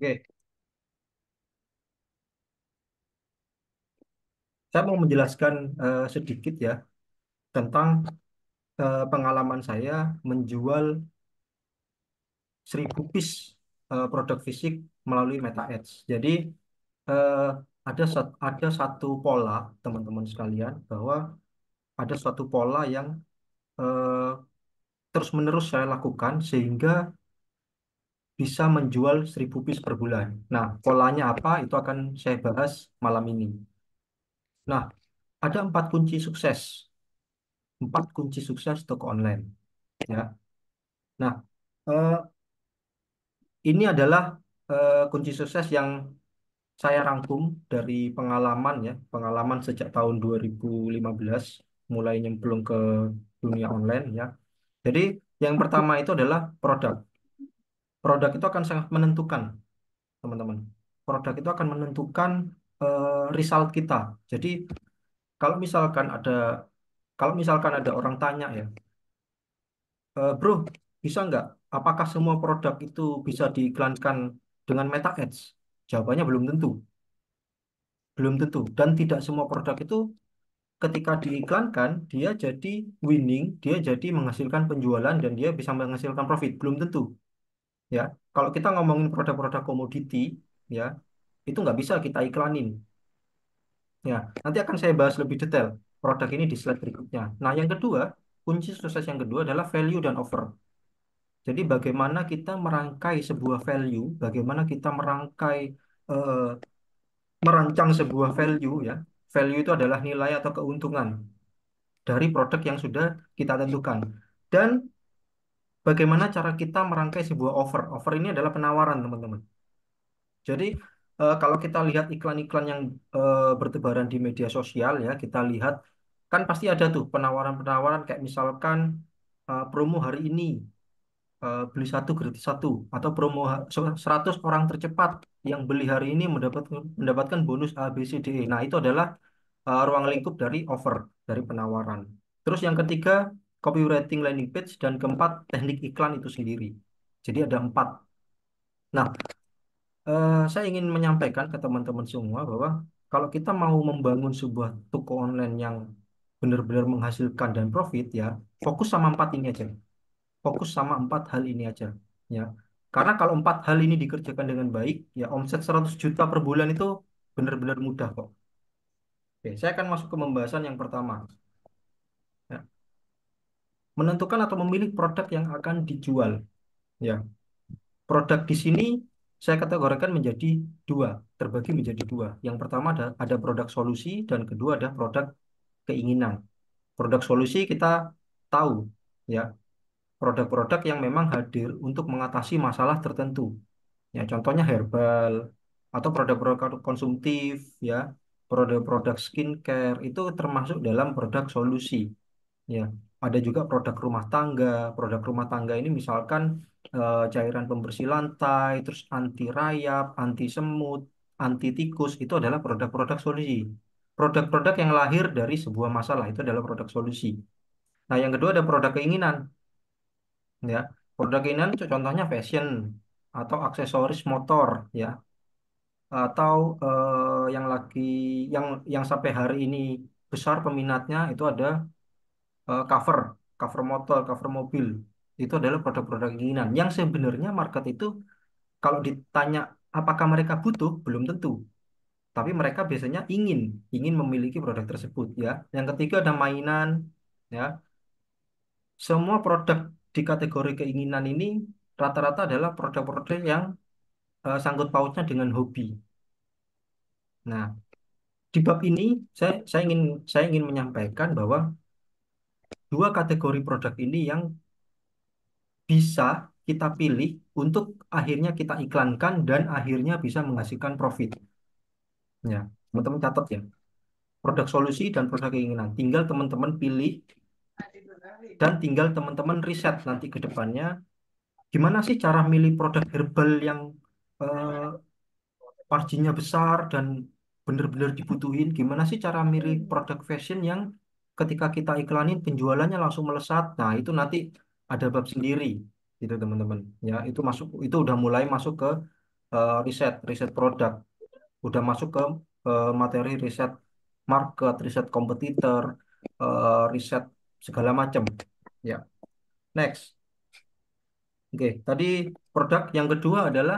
Oke. Saya mau menjelaskan uh, sedikit ya tentang uh, pengalaman saya menjual seribu piece uh, produk fisik melalui Meta Ads. Jadi ada ada satu pola teman-teman sekalian bahwa ada suatu pola yang terus-menerus saya lakukan sehingga bisa menjual 1000 piece per bulan. Nah, polanya apa itu akan saya bahas malam ini. Nah, ada empat kunci sukses. Empat kunci sukses toko online. Ya. Nah, eh, ini adalah eh, kunci sukses yang saya rangkum dari pengalaman ya, pengalaman sejak tahun 2015 mulai nyemplung ke dunia online ya. Jadi yang pertama itu adalah produk produk itu akan sangat menentukan, teman-teman. Produk itu akan menentukan uh, result kita. Jadi kalau misalkan ada kalau misalkan ada orang tanya ya, e, bro bisa nggak? Apakah semua produk itu bisa diiklankan dengan meta ads? Jawabannya belum tentu, belum tentu. Dan tidak semua produk itu ketika diiklankan dia jadi winning, dia jadi menghasilkan penjualan dan dia bisa menghasilkan profit. Belum tentu ya kalau kita ngomongin produk-produk komoditi ya itu nggak bisa kita iklanin ya nanti akan saya bahas lebih detail produk ini di slide berikutnya nah yang kedua kunci sukses yang kedua adalah value dan offer jadi bagaimana kita merangkai sebuah value bagaimana kita merangkai eh, merancang sebuah value ya value itu adalah nilai atau keuntungan dari produk yang sudah kita tentukan dan bagaimana cara kita merangkai sebuah offer. Offer ini adalah penawaran, teman-teman. Jadi, eh, kalau kita lihat iklan-iklan yang eh, bertebaran di media sosial, ya, kita lihat kan pasti ada tuh penawaran-penawaran, kayak misalkan eh, promo hari ini eh, beli satu gratis satu, atau promo 100 orang tercepat yang beli hari ini mendapatkan, mendapatkan bonus ABCDE. Nah, itu adalah eh, ruang lingkup dari offer, dari penawaran. Terus yang ketiga, copywriting landing page, dan keempat teknik iklan itu sendiri. Jadi ada empat. Nah, eh, saya ingin menyampaikan ke teman-teman semua bahwa kalau kita mau membangun sebuah toko online yang benar-benar menghasilkan dan profit ya, fokus sama empat ini aja. Fokus sama empat hal ini aja. Ya, karena kalau empat hal ini dikerjakan dengan baik, ya omset 100 juta per bulan itu benar-benar mudah kok. Oke, saya akan masuk ke pembahasan yang pertama, menentukan atau memilih produk yang akan dijual. Ya, produk di sini saya kategorikan menjadi dua, terbagi menjadi dua. Yang pertama ada, ada produk solusi dan kedua ada produk keinginan. Produk solusi kita tahu, ya, produk-produk yang memang hadir untuk mengatasi masalah tertentu. Ya, contohnya herbal atau produk-produk konsumtif, ya, produk-produk skincare itu termasuk dalam produk solusi. Ya, ada juga produk rumah tangga. Produk rumah tangga ini misalkan eh, cairan pembersih lantai, terus anti rayap, anti semut, anti tikus itu adalah produk-produk solusi. Produk-produk yang lahir dari sebuah masalah itu adalah produk solusi. Nah, yang kedua ada produk keinginan. Ya, produk keinginan contohnya fashion atau aksesoris motor ya. Atau eh, yang lagi yang yang sampai hari ini besar peminatnya itu ada Eh, cover, cover motor, cover mobil. Itu adalah produk-produk keinginan. Yang sebenarnya market itu kalau ditanya apakah mereka butuh, belum tentu. Tapi mereka biasanya ingin, ingin memiliki produk tersebut ya. Yang ketiga ada mainan ya. Semua produk di kategori keinginan ini rata-rata adalah produk-produk yang uh, sangkut pautnya dengan hobi. Nah, di bab ini saya saya ingin saya ingin menyampaikan bahwa dua kategori produk ini yang bisa kita pilih untuk akhirnya kita iklankan dan akhirnya bisa menghasilkan profit. Ya, teman-teman catat ya. Produk solusi dan produk keinginan. Tinggal teman-teman pilih dan tinggal teman-teman riset nanti ke depannya gimana sih cara milih produk herbal yang eh, marginnya besar dan benar-benar dibutuhin. Gimana sih cara milih produk fashion yang ketika kita iklanin penjualannya langsung melesat nah itu nanti ada bab sendiri gitu teman-teman ya itu masuk itu udah mulai masuk ke uh, riset riset produk udah masuk ke uh, materi riset market riset kompetitor uh, riset segala macam ya next oke okay. tadi produk yang kedua adalah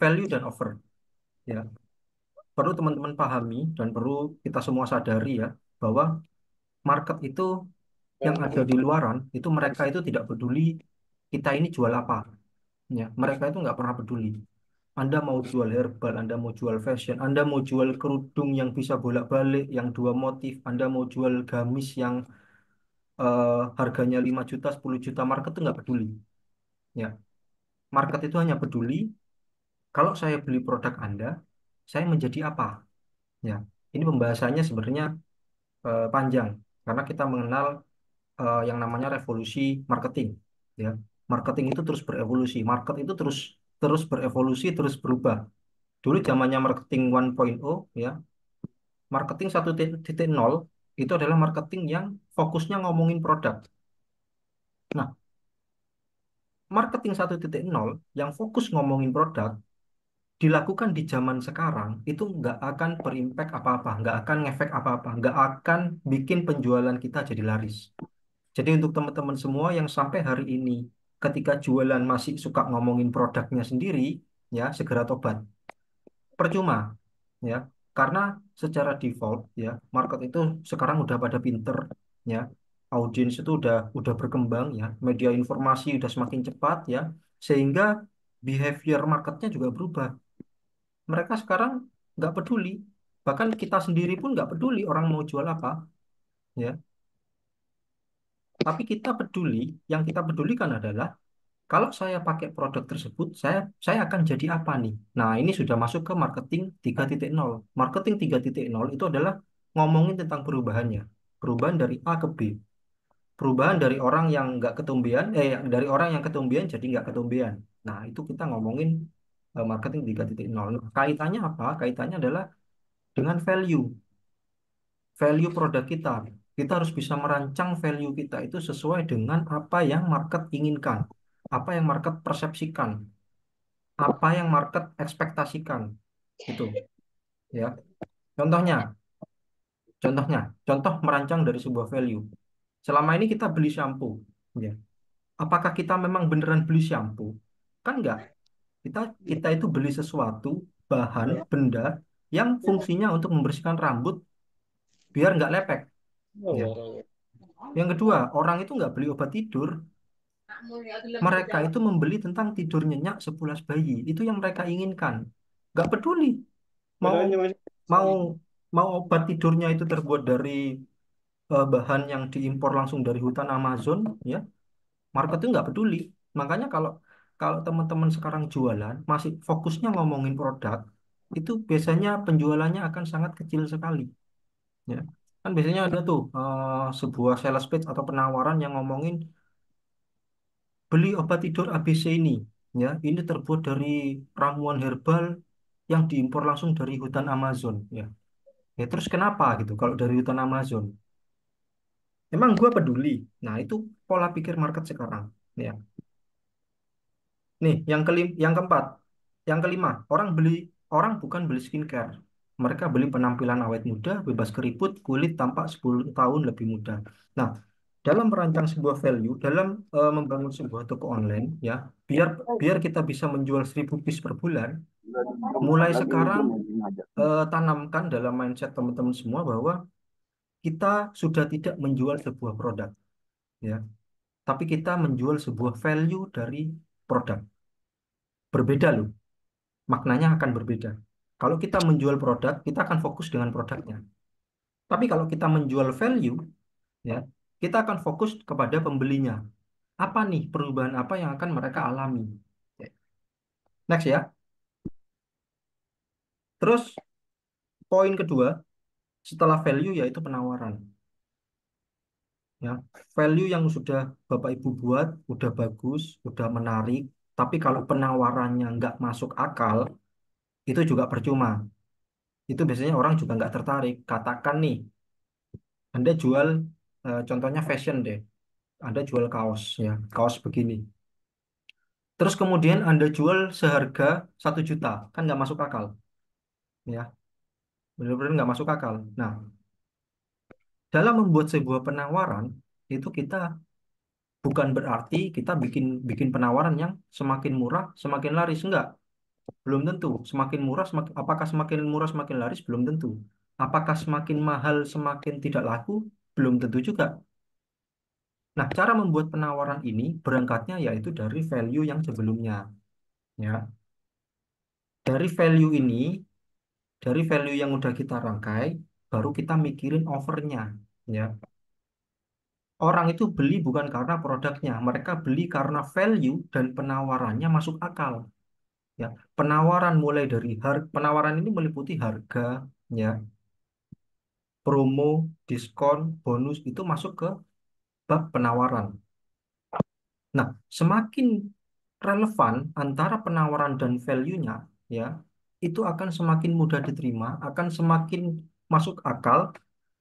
value dan offer ya perlu teman-teman pahami dan perlu kita semua sadari ya bahwa market itu yang ada di luaran itu mereka itu tidak peduli kita ini jual apa. Ya, mereka itu nggak pernah peduli. Anda mau jual herbal, Anda mau jual fashion, Anda mau jual kerudung yang bisa bolak-balik, yang dua motif, Anda mau jual gamis yang uh, harganya 5 juta, 10 juta, market itu nggak peduli. Ya, market itu hanya peduli kalau saya beli produk Anda, saya menjadi apa? Ya, ini pembahasannya sebenarnya uh, panjang karena kita mengenal uh, yang namanya revolusi marketing ya marketing itu terus berevolusi market itu terus terus berevolusi terus berubah dulu zamannya marketing 1.0 ya marketing 1.0 itu adalah marketing yang fokusnya ngomongin produk nah marketing 1.0 yang fokus ngomongin produk dilakukan di zaman sekarang itu nggak akan berimpact apa-apa, nggak akan ngefek apa-apa, nggak akan bikin penjualan kita jadi laris. Jadi untuk teman-teman semua yang sampai hari ini ketika jualan masih suka ngomongin produknya sendiri, ya segera tobat. Percuma, ya karena secara default ya market itu sekarang udah pada pinter ya audiens itu udah udah berkembang ya media informasi udah semakin cepat ya sehingga behavior marketnya juga berubah mereka sekarang nggak peduli bahkan kita sendiri pun nggak peduli orang mau jual apa ya tapi kita peduli yang kita pedulikan adalah kalau saya pakai produk tersebut saya saya akan jadi apa nih nah ini sudah masuk ke marketing 3.0 marketing 3.0 itu adalah ngomongin tentang perubahannya perubahan dari A ke B perubahan dari orang yang nggak ketumbian eh dari orang yang ketumbian jadi nggak ketumbian nah itu kita ngomongin marketing 3.0. Nah, kaitannya apa? Kaitannya adalah dengan value. Value produk kita. Kita harus bisa merancang value kita itu sesuai dengan apa yang market inginkan, apa yang market persepsikan, apa yang market ekspektasikan. Itu. Ya. Contohnya, contohnya, contoh merancang dari sebuah value. Selama ini kita beli shampoo, ya. Apakah kita memang beneran beli shampoo? Kan enggak kita kita itu beli sesuatu bahan iya. benda yang iya. fungsinya untuk membersihkan rambut biar nggak lepek. Oh, ya. Yang kedua, orang itu nggak beli obat tidur, mereka itu membeli tentang tidur nyenyak sepulas bayi. Itu yang mereka inginkan. Nggak peduli. Mau mau mau obat tidurnya itu terbuat dari uh, bahan yang diimpor langsung dari hutan Amazon, ya. Market itu nggak peduli. Makanya kalau kalau teman-teman sekarang jualan masih fokusnya ngomongin produk itu biasanya penjualannya akan sangat kecil sekali ya kan biasanya ada tuh uh, sebuah sales page atau penawaran yang ngomongin beli obat tidur ABC ini ya ini terbuat dari ramuan herbal yang diimpor langsung dari hutan Amazon ya ya terus kenapa gitu kalau dari hutan Amazon emang gue peduli nah itu pola pikir market sekarang ya Nih, yang kelim, yang keempat, yang kelima, orang beli orang bukan beli skincare. Mereka beli penampilan awet muda, bebas keriput, kulit tampak 10 tahun lebih muda. Nah, dalam merancang sebuah value, dalam uh, membangun sebuah toko online, ya, biar biar kita bisa menjual 1000 piece per bulan, mulai sekarang uh, tanamkan dalam mindset teman-teman semua bahwa kita sudah tidak menjual sebuah produk, ya, tapi kita menjual sebuah value dari produk berbeda loh. Maknanya akan berbeda. Kalau kita menjual produk, kita akan fokus dengan produknya. Tapi kalau kita menjual value, ya, kita akan fokus kepada pembelinya. Apa nih perubahan apa yang akan mereka alami? Ya. Next ya. Terus poin kedua setelah value yaitu penawaran. Ya, value yang sudah Bapak Ibu buat udah bagus, udah menarik, tapi kalau penawarannya nggak masuk akal, itu juga percuma. Itu biasanya orang juga nggak tertarik. Katakan nih, Anda jual, eh, contohnya fashion deh. Anda jual kaos, ya, kaos begini. Terus kemudian Anda jual seharga satu juta, kan nggak masuk akal, ya. Benar-benar nggak masuk akal. Nah, dalam membuat sebuah penawaran itu kita bukan berarti kita bikin bikin penawaran yang semakin murah semakin laris enggak belum tentu semakin murah semakin apakah semakin murah semakin laris belum tentu apakah semakin mahal semakin tidak laku belum tentu juga nah cara membuat penawaran ini berangkatnya yaitu dari value yang sebelumnya ya dari value ini dari value yang udah kita rangkai baru kita mikirin overnya ya orang itu beli bukan karena produknya, mereka beli karena value dan penawarannya masuk akal. Ya, penawaran mulai dari harga, penawaran ini meliputi harga, ya, promo, diskon, bonus itu masuk ke bab penawaran. Nah, semakin relevan antara penawaran dan value-nya, ya, itu akan semakin mudah diterima, akan semakin masuk akal,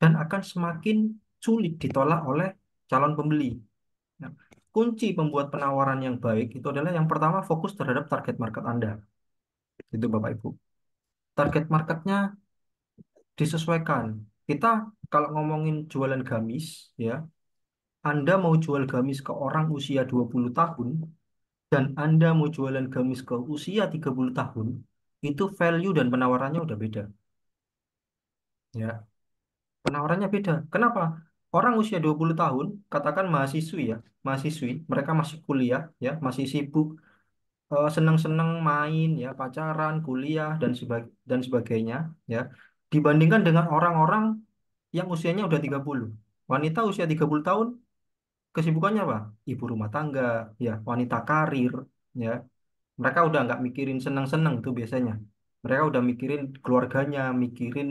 dan akan semakin sulit ditolak oleh calon pembeli. Nah, kunci pembuat penawaran yang baik itu adalah yang pertama fokus terhadap target market Anda. Itu Bapak Ibu. Target marketnya disesuaikan. Kita kalau ngomongin jualan gamis, ya, Anda mau jual gamis ke orang usia 20 tahun, dan Anda mau jualan gamis ke usia 30 tahun, itu value dan penawarannya udah beda. Ya. Penawarannya beda. Kenapa? orang usia 20 tahun, katakan mahasiswi ya, mahasiswi, mereka masih kuliah ya, masih sibuk eh, senang-senang main ya, pacaran, kuliah dan dan sebagainya ya. Dibandingkan dengan orang-orang yang usianya udah 30. Wanita usia 30 tahun kesibukannya apa? Ibu rumah tangga, ya, wanita karir, ya. Mereka udah nggak mikirin senang-senang tuh biasanya. Mereka udah mikirin keluarganya, mikirin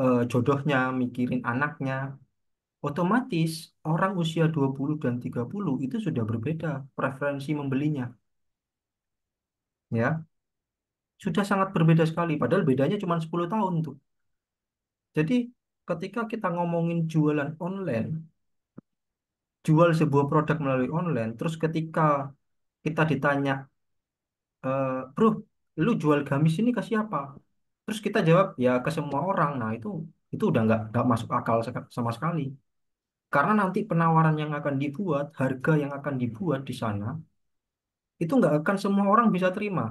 eh, jodohnya, mikirin anaknya, Otomatis orang usia 20 dan 30 itu sudah berbeda preferensi membelinya. Ya. Sudah sangat berbeda sekali padahal bedanya cuma 10 tahun tuh. Jadi ketika kita ngomongin jualan online, jual sebuah produk melalui online, terus ketika kita ditanya, e, bro, lu jual gamis ini ke siapa? Terus kita jawab, ya ke semua orang. Nah itu itu udah nggak masuk akal sama sekali. Karena nanti penawaran yang akan dibuat, harga yang akan dibuat di sana, itu nggak akan semua orang bisa terima.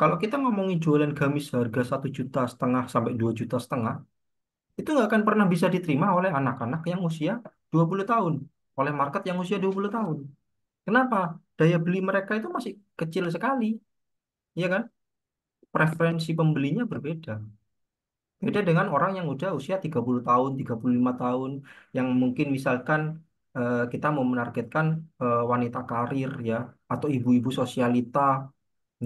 Kalau kita ngomongin jualan gamis harga satu juta setengah sampai 2 juta setengah, itu nggak akan pernah bisa diterima oleh anak-anak yang usia 20 tahun, oleh market yang usia 20 tahun. Kenapa? Daya beli mereka itu masih kecil sekali. Iya kan? Preferensi pembelinya berbeda. Beda hmm. dengan orang yang udah usia 30 tahun, 35 tahun, yang mungkin misalkan eh, kita mau menargetkan eh, wanita karir ya, atau ibu-ibu sosialita,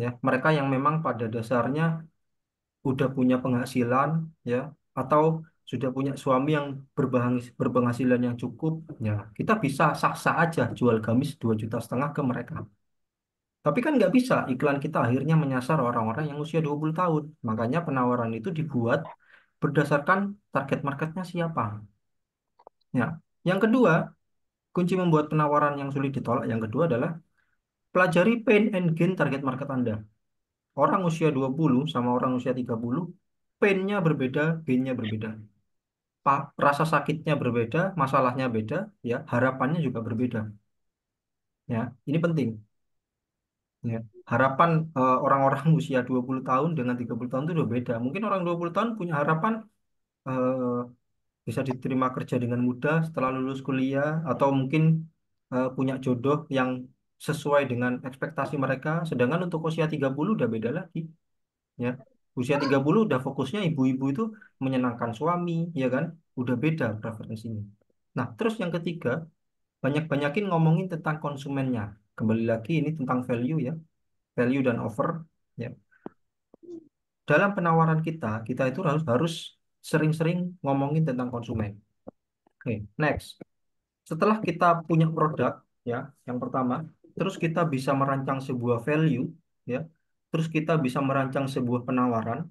ya, mereka yang memang pada dasarnya udah punya penghasilan, ya, atau sudah punya suami yang berpenghasilan yang cukup, ya, kita bisa sah-sah aja jual gamis 2 juta setengah ke mereka. Tapi kan nggak bisa iklan kita akhirnya menyasar orang-orang yang usia 20 tahun. Makanya penawaran itu dibuat berdasarkan target marketnya siapa. Ya. Yang kedua, kunci membuat penawaran yang sulit ditolak yang kedua adalah pelajari pain and gain target market Anda. Orang usia 20 sama orang usia 30, painnya berbeda, gainnya berbeda. Pa rasa sakitnya berbeda, masalahnya beda, ya harapannya juga berbeda. Ya, ini penting. Ya. Harapan orang eh, orang-orang usia 20 tahun dengan 30 tahun itu sudah beda. Mungkin orang 20 tahun punya harapan uh, bisa diterima kerja dengan mudah setelah lulus kuliah atau mungkin uh, punya jodoh yang sesuai dengan ekspektasi mereka. Sedangkan untuk usia 30 sudah beda lagi. Ya. Usia 30 udah fokusnya ibu-ibu itu menyenangkan suami, ya kan? Udah beda preferensinya. Nah, terus yang ketiga, banyak-banyakin ngomongin tentang konsumennya Kembali lagi ini tentang value ya. Value dan offer ya. Dalam penawaran kita, kita itu harus harus sering-sering ngomongin tentang konsumen. Oke, next. Setelah kita punya produk ya, yang pertama, terus kita bisa merancang sebuah value ya. Terus kita bisa merancang sebuah penawaran.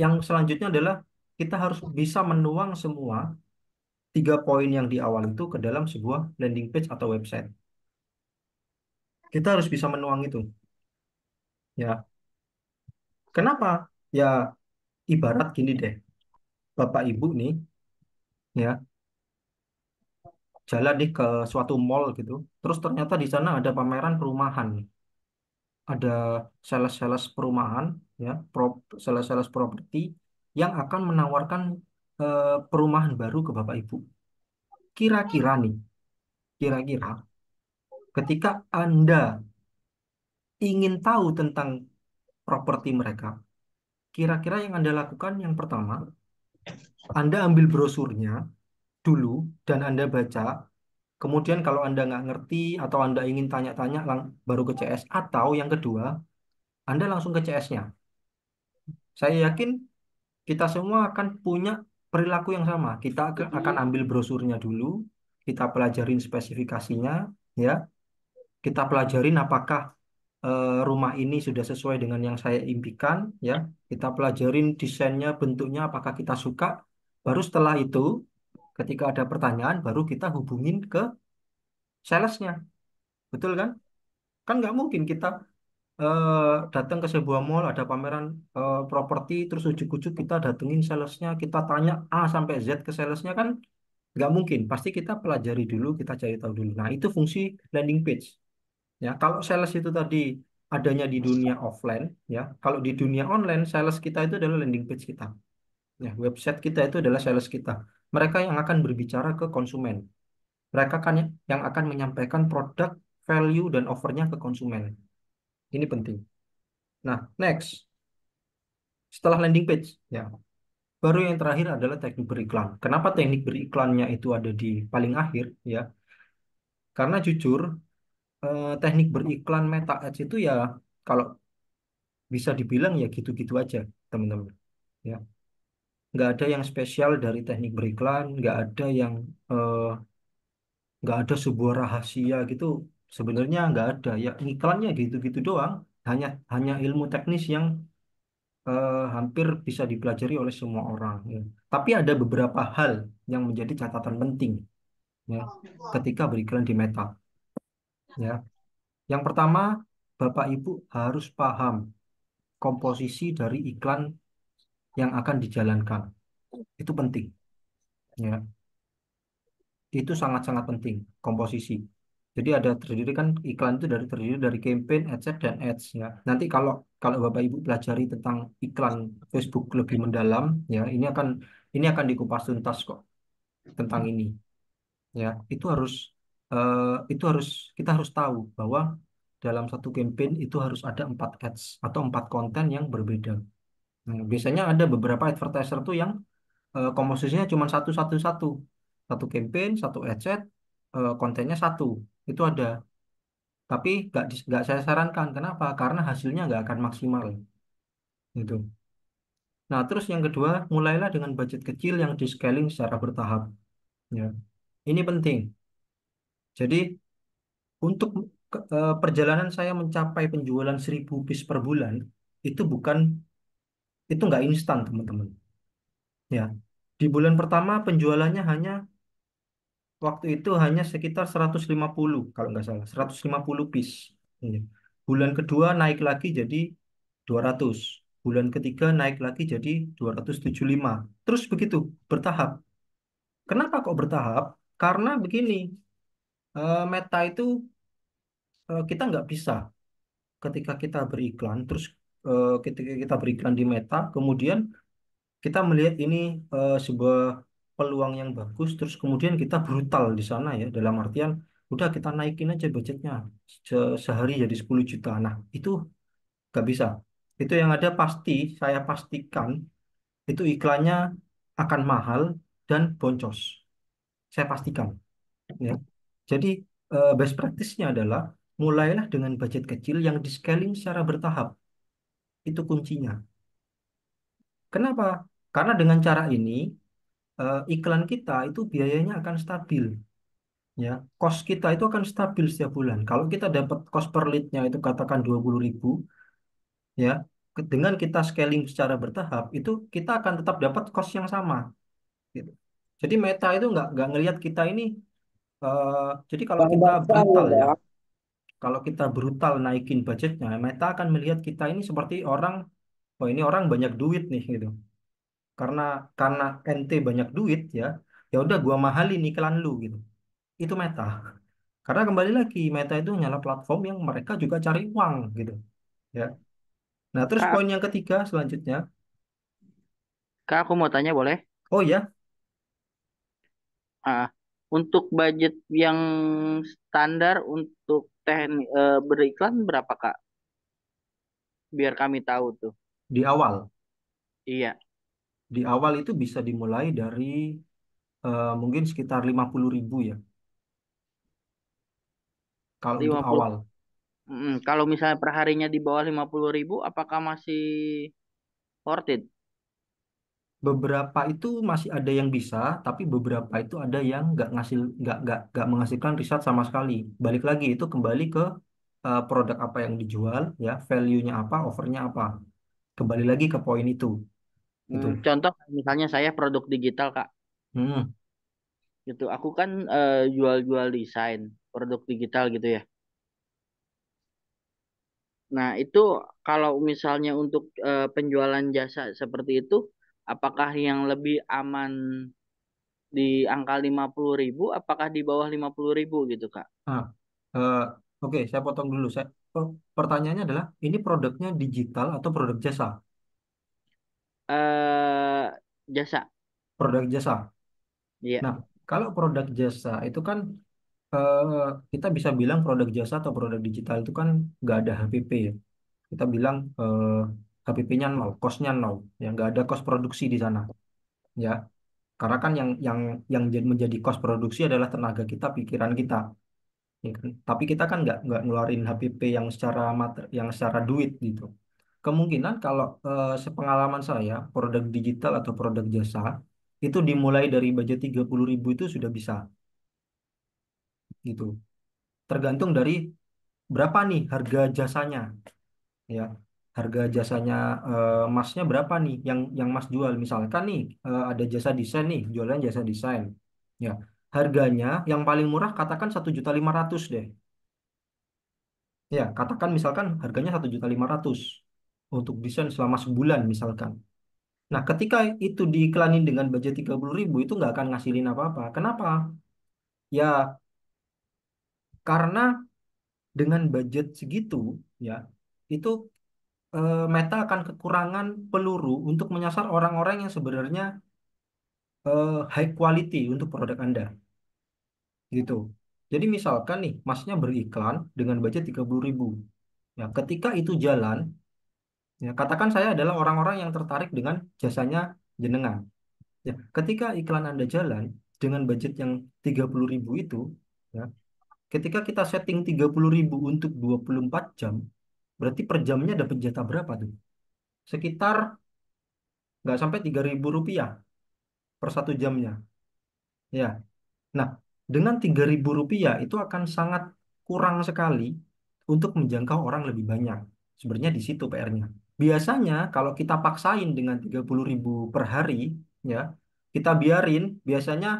Yang selanjutnya adalah kita harus bisa menuang semua tiga poin yang di awal itu ke dalam sebuah landing page atau website. Kita harus bisa menuang itu. Ya, kenapa? Ya, ibarat gini deh. Bapak Ibu nih, ya, jalan nih ke suatu mall gitu. Terus ternyata di sana ada pameran perumahan. Ada sales-sales perumahan, ya, prop, sales-sales properti yang akan menawarkan eh, perumahan baru ke Bapak Ibu. Kira-kira nih, kira-kira ketika Anda ingin tahu tentang properti mereka, kira-kira yang Anda lakukan yang pertama, Anda ambil brosurnya dulu dan Anda baca. Kemudian kalau Anda nggak ngerti atau Anda ingin tanya-tanya baru ke CS. Atau yang kedua, Anda langsung ke CS-nya. Saya yakin kita semua akan punya perilaku yang sama. Kita akan ambil brosurnya dulu, kita pelajarin spesifikasinya, ya kita pelajarin apakah uh, rumah ini sudah sesuai dengan yang saya impikan ya kita pelajarin desainnya bentuknya apakah kita suka baru setelah itu ketika ada pertanyaan baru kita hubungin ke salesnya betul kan kan nggak mungkin kita uh, datang ke sebuah mall ada pameran uh, properti terus ujuk-ujuk kita datengin salesnya kita tanya A sampai Z ke salesnya kan nggak mungkin pasti kita pelajari dulu kita cari tahu dulu nah itu fungsi landing page Ya, kalau sales itu tadi adanya di dunia offline, ya. Kalau di dunia online, sales kita itu adalah landing page kita. Ya, website kita itu adalah sales kita. Mereka yang akan berbicara ke konsumen. Mereka kan ya, yang akan menyampaikan produk, value, dan offernya ke konsumen. Ini penting. Nah, next. Setelah landing page, ya. Baru yang terakhir adalah teknik beriklan. Kenapa teknik beriklannya itu ada di paling akhir, ya? Karena jujur, eh, teknik beriklan meta ads itu ya kalau bisa dibilang ya gitu-gitu aja teman-teman ya nggak ada yang spesial dari teknik beriklan nggak ada yang eh, nggak ada sebuah rahasia gitu sebenarnya nggak ada ya iklannya gitu-gitu doang hanya hanya ilmu teknis yang eh, hampir bisa dipelajari oleh semua orang ya. tapi ada beberapa hal yang menjadi catatan penting ya oh. ketika beriklan di meta ya. Yang pertama, Bapak Ibu harus paham komposisi dari iklan yang akan dijalankan. Itu penting. Ya. Itu sangat-sangat penting komposisi. Jadi ada terdiri kan iklan itu dari terdiri dari campaign, ads dan ads ya. Nanti kalau kalau Bapak Ibu pelajari tentang iklan Facebook lebih mendalam ya, ini akan ini akan dikupas tuntas kok tentang ini. Ya, itu harus Eh, itu harus kita harus tahu bahwa dalam satu campaign itu harus ada empat ads atau empat konten yang berbeda. Nah, biasanya ada beberapa advertiser tuh yang uh, komposisinya cuma satu satu satu satu campaign satu set uh, kontennya satu itu ada tapi nggak nggak saya sarankan kenapa karena hasilnya nggak akan maksimal gitu nah terus yang kedua mulailah dengan budget kecil yang di scaling secara bertahap ya ini penting jadi untuk eh, perjalanan saya mencapai penjualan 1000 piece per bulan itu bukan itu nggak instan teman-teman. Ya, di bulan pertama penjualannya hanya waktu itu hanya sekitar 150 kalau nggak salah 150 piece. Ya. Bulan kedua naik lagi jadi 200. Bulan ketiga naik lagi jadi 275. Terus begitu, bertahap. Kenapa kok bertahap? Karena begini, Eh, meta itu eh, kita nggak bisa ketika kita beriklan terus eh, ketika kita beriklan di meta kemudian kita melihat ini sebuah peluang yang bagus terus kemudian kita brutal di sana ya dalam artian udah kita naikin aja budgetnya sehari jadi 10 juta nah itu nggak bisa itu yang ada pasti saya pastikan itu iklannya akan mahal dan boncos saya pastikan ya jadi eh, best practice-nya adalah mulailah dengan budget kecil yang di scaling secara bertahap. Itu kuncinya. Kenapa? Karena dengan cara ini eh, iklan kita itu biayanya akan stabil. Ya, cost kita itu akan stabil setiap bulan. Kalau kita dapat cost per lead-nya itu katakan 20.000 ya, dengan kita scaling secara bertahap itu kita akan tetap dapat cost yang sama gitu. Jadi Meta itu nggak nggak ngelihat kita ini Uh, jadi kalau kita brutal ya. ya, kalau kita brutal naikin budgetnya, Meta akan melihat kita ini seperti orang, oh ini orang banyak duit nih gitu. Karena karena NT banyak duit ya, ya udah gua mahalin iklan lu gitu. Itu Meta. Karena kembali lagi Meta itu nyala platform yang mereka juga cari uang gitu. Ya. Nah, terus Kak, poin yang ketiga selanjutnya. Kak, aku mau tanya boleh? Oh ya, Ah, untuk budget yang standar untuk teknik e, eh, beriklan berapa Kak? Biar kami tahu tuh. Di awal. Iya. Di awal itu bisa dimulai dari e, mungkin sekitar lima puluh ribu ya. Kalau di awal. Mm, kalau misalnya perharinya di bawah lima puluh ribu, apakah masih worth it? beberapa itu masih ada yang bisa, tapi beberapa itu ada yang nggak ngasil nggak nggak nggak menghasilkan riset sama sekali. Balik lagi itu kembali ke uh, produk apa yang dijual, ya value-nya apa, offer-nya apa. Kembali lagi ke poin itu. Hmm, gitu. contoh misalnya saya produk digital kak. Hmm. Gitu, aku kan eh, jual-jual desain produk digital gitu ya. Nah itu kalau misalnya untuk uh, penjualan jasa seperti itu apakah yang lebih aman di angka lima puluh ribu apakah di bawah lima puluh ribu gitu Kak? Ah, uh, oke okay, saya potong dulu. Saya, oh, pertanyaannya adalah ini produknya digital atau produk jasa? uh, jasa. Produk jasa. Iya. Nah, kalau produk jasa itu kan uh, kita bisa bilang produk jasa atau produk digital itu kan nggak ada HPP ya. Kita bilang uh, KPP-nya nol, kosnya nol, ya nggak ada kos produksi di sana, ya. Karena kan yang yang yang menjadi kos produksi adalah tenaga kita, pikiran kita. Ya kan? Tapi kita kan nggak nggak ngeluarin HPP yang secara mater, yang secara duit gitu. Kemungkinan kalau eh, sepengalaman saya, produk digital atau produk jasa itu dimulai dari budget tiga puluh ribu itu sudah bisa. Gitu. Tergantung dari berapa nih harga jasanya. Ya, harga jasanya uh, eh, masnya berapa nih yang yang mas jual misalkan nih eh, ada jasa desain nih jualan jasa desain ya harganya yang paling murah katakan satu juta lima ratus deh ya katakan misalkan harganya satu juta lima ratus untuk desain selama sebulan misalkan nah ketika itu diiklanin dengan budget tiga puluh ribu itu nggak akan ngasilin apa-apa kenapa ya karena dengan budget segitu ya itu Eh, Meta akan kekurangan peluru untuk menyasar orang-orang yang sebenarnya uh, high quality untuk produk Anda gitu. Jadi misalkan nih, masnya beriklan dengan budget 30 ribu. Ya, ketika itu jalan, ya, katakan saya adalah orang-orang yang tertarik dengan jasanya jenengan. Ya, ketika iklan Anda jalan dengan budget yang 30 ribu itu, ya, ketika kita setting 30 ribu untuk 24 jam, Berarti per jamnya dapat jatah berapa tuh? Sekitar nggak sampai 3.000 rupiah per satu jamnya. Ya. Nah, dengan 3.000 rupiah itu akan sangat kurang sekali untuk menjangkau orang lebih banyak. Sebenarnya di situ PR-nya. Biasanya kalau kita paksain dengan 30.000 per hari, ya, kita biarin, biasanya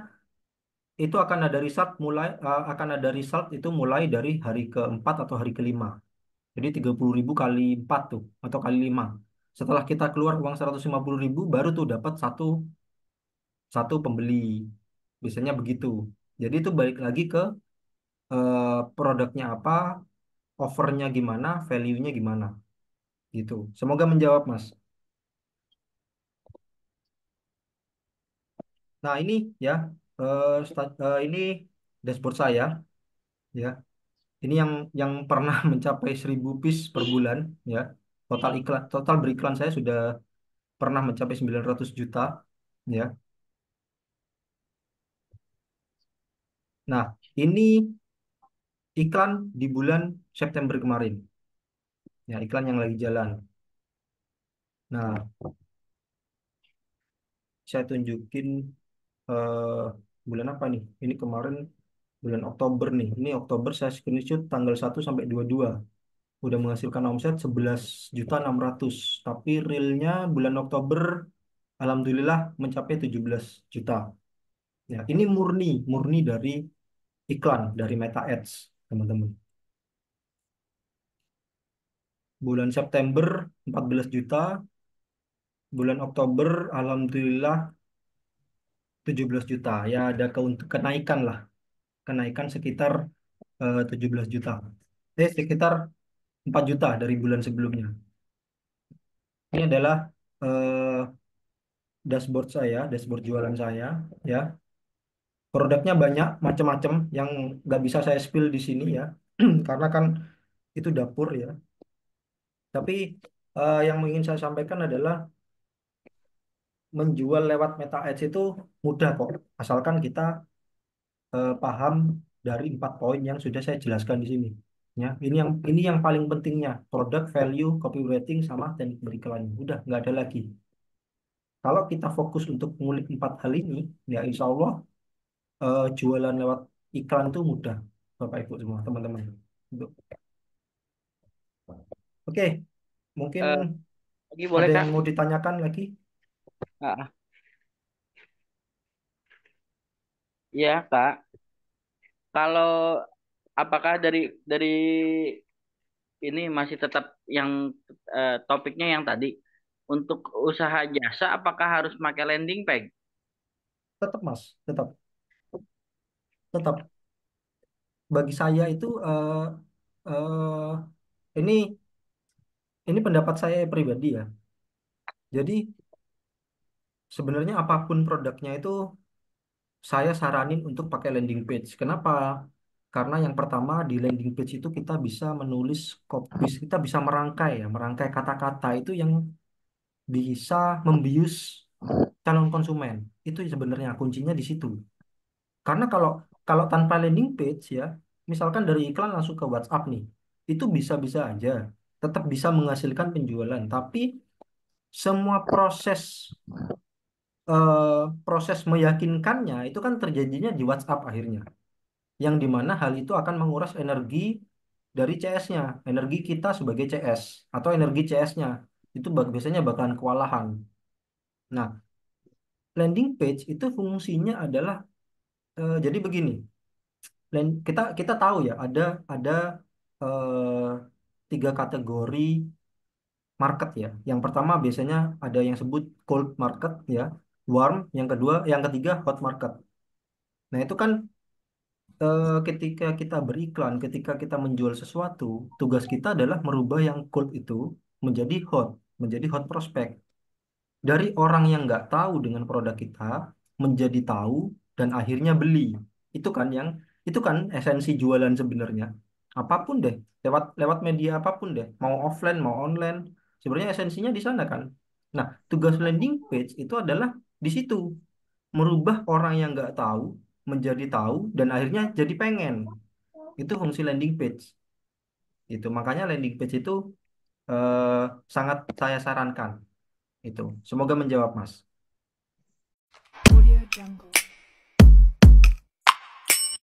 itu akan ada result mulai eh, akan ada result itu mulai dari hari keempat atau hari kelima jadi 30.000 kali 4 tuh atau kali 5. Setelah kita keluar uang 150.000 baru tuh dapat satu satu pembeli. Biasanya begitu. Jadi itu balik lagi ke eh, produknya apa, offernya gimana, value-nya gimana. Gitu. Semoga menjawab, Mas. Nah, ini ya eh, eh ini dashboard saya ya ini yang yang pernah mencapai 1000 piece per bulan ya total iklan total beriklan saya sudah pernah mencapai 900 juta ya nah ini iklan di bulan September kemarin ya iklan yang lagi jalan nah saya tunjukin uh, bulan apa nih ini kemarin bulan Oktober nih. Ini Oktober saya screenshot tanggal 1 sampai 22. Udah menghasilkan omset 11.600. Tapi realnya bulan Oktober alhamdulillah mencapai 17 juta. Ya, ini murni murni dari iklan dari Meta Ads, teman-teman. Bulan September 14 juta. Bulan Oktober alhamdulillah 17 juta. Ya ada kenaikan lah kenaikan sekitar eh, uh, 17 juta. Eh, sekitar 4 juta dari bulan sebelumnya. Ini adalah uh, dashboard saya, dashboard jualan saya, ya. Produknya banyak macam-macam yang nggak bisa saya spill di sini ya, karena kan itu dapur ya. Tapi uh, yang ingin saya sampaikan adalah menjual lewat meta ads itu mudah kok, asalkan kita uh, paham dari empat poin yang sudah saya jelaskan di sini. Ya, ini yang ini yang paling pentingnya product, value, copywriting, sama teknik beriklan. Udah nggak ada lagi. Kalau kita fokus untuk mengulik empat hal ini, ya insya Allah uh, jualan lewat iklan itu mudah, Bapak Ibu semua teman-teman. Oke, mungkin uh, eh, lagi boleh ada yang mau ditanyakan lagi? Uh, Iya, Kak. Kalau apakah dari dari ini masih tetap yang uh, topiknya yang tadi untuk usaha jasa apakah harus pakai landing page? Tetap, Mas, tetap. Tetap. Bagi saya itu uh, uh, ini ini pendapat saya pribadi ya. Jadi sebenarnya apapun produknya itu saya saranin untuk pakai landing page. Kenapa? Karena yang pertama di landing page itu kita bisa menulis copy, kita bisa merangkai ya, merangkai kata-kata itu yang bisa membius calon konsumen. Itu sebenarnya kuncinya di situ. Karena kalau kalau tanpa landing page ya, misalkan dari iklan langsung ke WhatsApp nih, itu bisa-bisa aja tetap bisa menghasilkan penjualan, tapi semua proses Eh, proses meyakinkannya itu kan terjadinya di WhatsApp akhirnya. Yang dimana hal itu akan menguras energi dari CS-nya, energi kita sebagai CS atau energi CS-nya itu biasanya bakalan kewalahan. Nah, landing page itu fungsinya adalah uh, jadi begini. kita kita tahu ya ada ada uh, tiga kategori market ya. Yang pertama biasanya ada yang sebut cold market ya warm, yang kedua, yang ketiga hot market. Nah, itu kan eh, ketika kita beriklan, ketika kita menjual sesuatu, tugas kita adalah merubah yang cold itu menjadi hot, menjadi hot prospect. Dari orang yang nggak tahu dengan produk kita menjadi tahu dan akhirnya beli. Itu kan yang itu kan esensi jualan sebenarnya. Apapun deh, lewat lewat media apapun deh, mau offline mau online, sebenarnya esensinya di sana kan. Nah, tugas landing page itu adalah di situ merubah orang yang nggak tahu menjadi tahu dan akhirnya jadi pengen itu fungsi landing page itu makanya landing page itu eh, sangat saya sarankan itu semoga menjawab mas Audio